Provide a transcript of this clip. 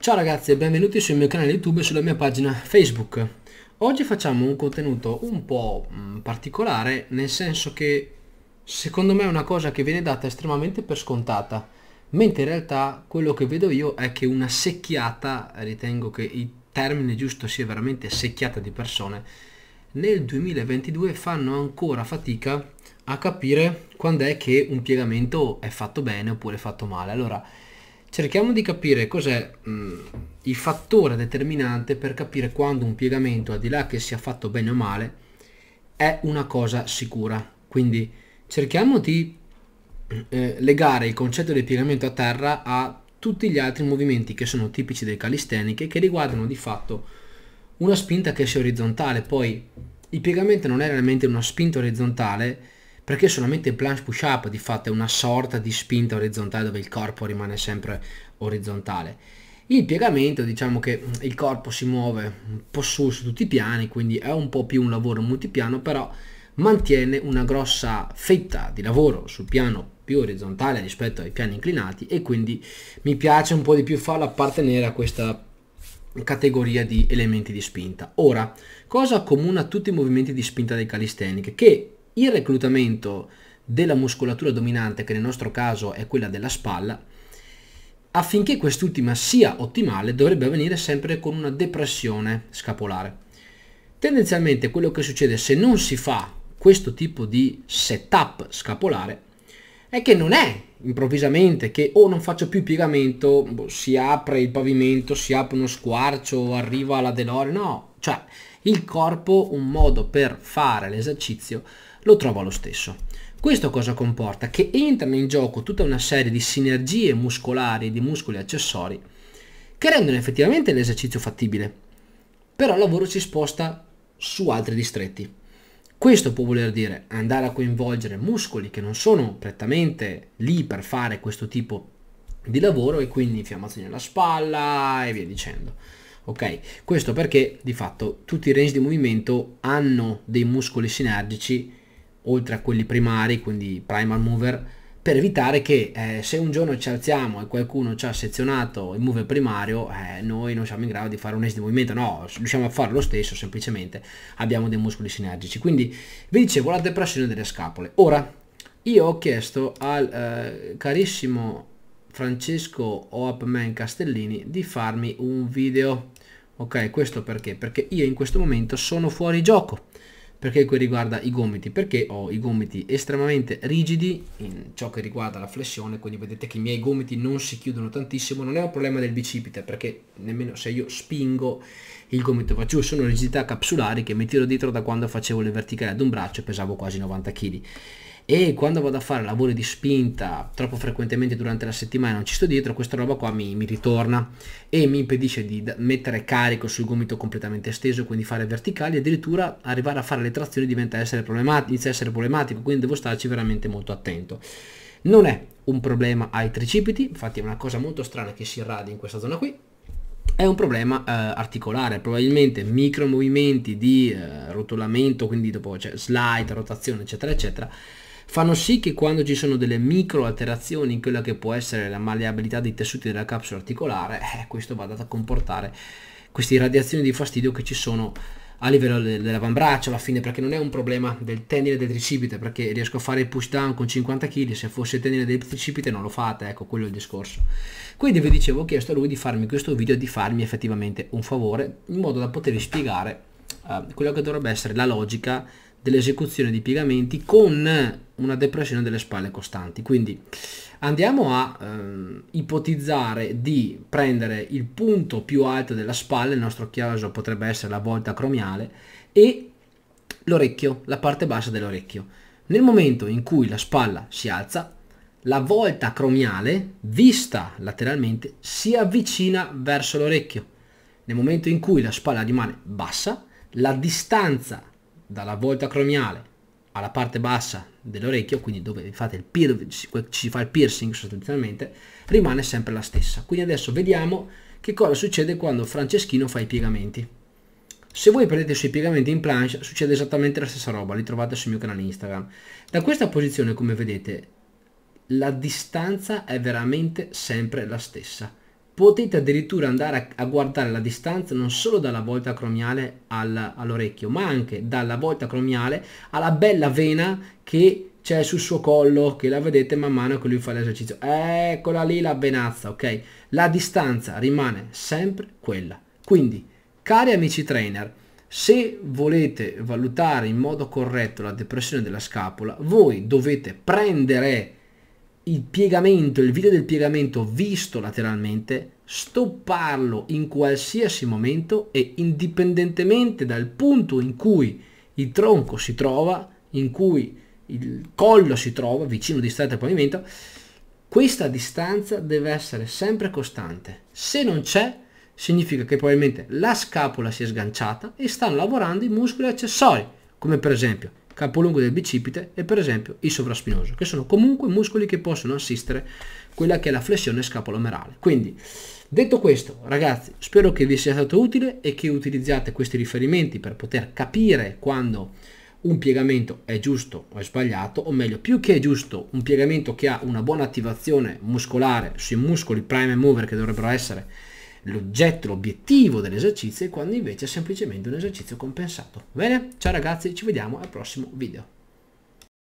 Ciao ragazzi e benvenuti sul mio canale YouTube e sulla mia pagina Facebook. Oggi facciamo un contenuto un po' mm, particolare nel senso che secondo me è una cosa che viene data estremamente per scontata, mentre in realtà quello che vedo io è che una secchiata, ritengo che il termine giusto sia veramente secchiata di persone, nel 2022 fanno ancora fatica a capire quando è che un piegamento è fatto bene oppure fatto male. Allora, cerchiamo di capire cos'è mm, il fattore determinante per capire quando un piegamento, al di là che sia fatto bene o male, è una cosa sicura. Quindi cerchiamo di eh, legare il concetto del piegamento a terra a tutti gli altri movimenti che sono tipici del calisteniche che riguardano di fatto una spinta che sia orizzontale. Poi il piegamento non è realmente una spinta orizzontale, perché solamente il planche push up di fatto è una sorta di spinta orizzontale dove il corpo rimane sempre orizzontale. Il piegamento diciamo che mm, il corpo si muove un po' su su tutti i piani, quindi è un po' più un lavoro multipiano, però mantiene una grossa fetta di lavoro sul piano più orizzontale rispetto ai piani inclinati e quindi mi piace un po' di più farlo appartenere a questa categoria di elementi di spinta. Ora, cosa a tutti i movimenti di spinta dei calisteniche? Che il reclutamento della muscolatura dominante, che nel nostro caso è quella della spalla, affinché quest'ultima sia ottimale dovrebbe avvenire sempre con una depressione scapolare. Tendenzialmente quello che succede se non si fa questo tipo di setup scapolare è che non è improvvisamente che o oh, non faccio più piegamento, boh, si apre il pavimento, si apre uno squarcio, arriva la delore, no, cioè il corpo un modo per fare l'esercizio lo trova lo stesso. Questo cosa comporta? Che entrano in gioco tutta una serie di sinergie muscolari, di muscoli accessori, che rendono effettivamente l'esercizio fattibile, però il lavoro si sposta su altri distretti. Questo può voler dire andare a coinvolgere muscoli che non sono prettamente lì per fare questo tipo di lavoro e quindi infiammazioni alla spalla e via dicendo. Ok, questo perché di fatto tutti i range di movimento hanno dei muscoli sinergici oltre a quelli primari, quindi primal mover, per evitare che eh, se un giorno ci alziamo e qualcuno ci ha sezionato il mover primario, eh, noi non siamo in grado di fare un esito movimento, no, riusciamo a fare lo stesso, semplicemente abbiamo dei muscoli sinergici. Quindi vi dicevo la depressione delle scapole. Ora, io ho chiesto al eh, carissimo Francesco Oapman Castellini di farmi un video. Ok, questo perché? Perché io in questo momento sono fuori gioco perché qui riguarda i gomiti perché ho i gomiti estremamente rigidi in ciò che riguarda la flessione quindi vedete che i miei gomiti non si chiudono tantissimo non è un problema del bicipite perché nemmeno se io spingo il gomito va giù sono rigidità capsulari che mi tiro dietro da quando facevo le verticali ad un braccio e pesavo quasi 90 kg e quando vado a fare lavori di spinta troppo frequentemente durante la settimana non ci sto dietro, questa roba qua mi, mi ritorna e mi impedisce di mettere carico sul gomito completamente esteso, quindi fare verticali e addirittura arrivare a fare le trazioni diventa essere problematico, inizia a essere problematico, quindi devo starci veramente molto attento. Non è un problema ai tricipiti, infatti è una cosa molto strana che si irradia in questa zona qui, è un problema eh, articolare, probabilmente micro movimenti di eh, rotolamento, quindi dopo cioè, slide, rotazione, eccetera, eccetera, fanno sì che quando ci sono delle micro alterazioni in quella che può essere la malleabilità dei tessuti della capsula articolare, eh, questo vada a comportare queste radiazioni di fastidio che ci sono a livello dell'avambraccio alla fine perché non è un problema del tendine del tricipite perché riesco a fare il push down con 50 kg se fosse il tendine del tricipite non lo fate ecco quello è il discorso quindi vi dicevo ho chiesto a lui di farmi questo video e di farmi effettivamente un favore in modo da potervi spiegare uh, quello che dovrebbe essere la logica dell'esecuzione di piegamenti con una depressione delle spalle costanti. Quindi andiamo a ehm, ipotizzare di prendere il punto più alto della spalla, il nostro caso potrebbe essere la volta cromiale, e l'orecchio, la parte bassa dell'orecchio. Nel momento in cui la spalla si alza, la volta cromiale, vista lateralmente, si avvicina verso l'orecchio. Nel momento in cui la spalla rimane bassa, la distanza dalla volta cromiale alla parte bassa dell'orecchio, quindi dove fate il piercing, ci fa il piercing sostanzialmente, rimane sempre la stessa. Quindi adesso vediamo che cosa succede quando Franceschino fa i piegamenti. Se voi prendete sui piegamenti in planche succede esattamente la stessa roba, li trovate sul mio canale Instagram. Da questa posizione come vedete la distanza è veramente sempre la stessa potete addirittura andare a, a, guardare la distanza non solo dalla volta cromiale al, all'orecchio ma anche dalla volta cromiale alla bella vena che c'è sul suo collo che la vedete man mano che lui fa l'esercizio eccola lì la venazza ok la distanza rimane sempre quella quindi cari amici trainer se volete valutare in modo corretto la depressione della scapola voi dovete prendere il piegamento, il video del piegamento visto lateralmente, stopparlo in qualsiasi momento e indipendentemente dal punto in cui il tronco si trova, in cui il collo si trova, vicino distante al pavimento, questa distanza deve essere sempre costante. Se non c'è, significa che probabilmente la scapola si è sganciata e stanno lavorando i muscoli accessori, come per esempio capolungo del bicipite e per esempio il sovraspinoso, che sono comunque muscoli che possono assistere quella che è la flessione scapolomerale. Quindi, detto questo, ragazzi, spero che vi sia stato utile e che utilizziate questi riferimenti per poter capire quando un piegamento è giusto o è sbagliato, o meglio, più che è giusto, un piegamento che ha una buona attivazione muscolare sui muscoli prime mover che dovrebbero essere l'oggetto, l'obiettivo dell'esercizio e quando invece è semplicemente un esercizio compensato. Bene? Ciao ragazzi, ci vediamo al prossimo video.